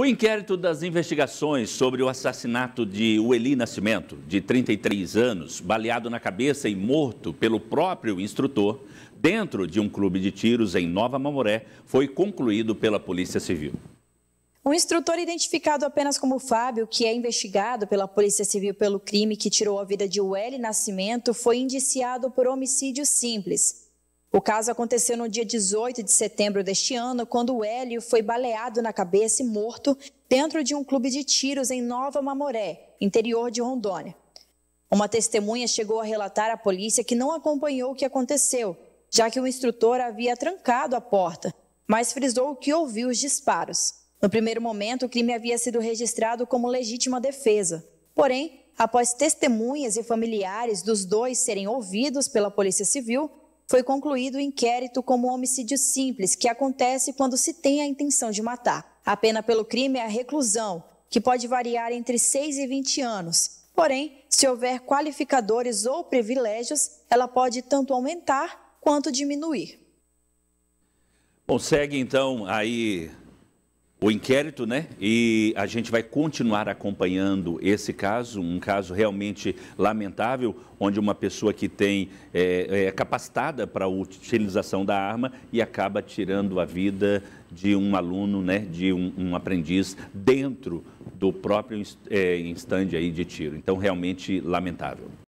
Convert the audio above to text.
O inquérito das investigações sobre o assassinato de Ueli Nascimento, de 33 anos, baleado na cabeça e morto pelo próprio instrutor, dentro de um clube de tiros em Nova Mamoré, foi concluído pela Polícia Civil. O instrutor identificado apenas como Fábio, que é investigado pela Polícia Civil pelo crime que tirou a vida de Ueli Nascimento, foi indiciado por homicídio simples. O caso aconteceu no dia 18 de setembro deste ano, quando o Hélio foi baleado na cabeça e morto dentro de um clube de tiros em Nova Mamoré, interior de Rondônia. Uma testemunha chegou a relatar à polícia que não acompanhou o que aconteceu, já que o instrutor havia trancado a porta, mas frisou que ouviu os disparos. No primeiro momento, o crime havia sido registrado como legítima defesa. Porém, após testemunhas e familiares dos dois serem ouvidos pela Polícia Civil, foi concluído o inquérito como homicídio simples, que acontece quando se tem a intenção de matar. A pena pelo crime é a reclusão, que pode variar entre 6 e 20 anos. Porém, se houver qualificadores ou privilégios, ela pode tanto aumentar quanto diminuir. Consegue então aí o inquérito, né? E a gente vai continuar acompanhando esse caso, um caso realmente lamentável, onde uma pessoa que tem é, é capacitada para a utilização da arma e acaba tirando a vida de um aluno, né? De um, um aprendiz dentro do próprio é, instante aí de tiro. Então, realmente lamentável.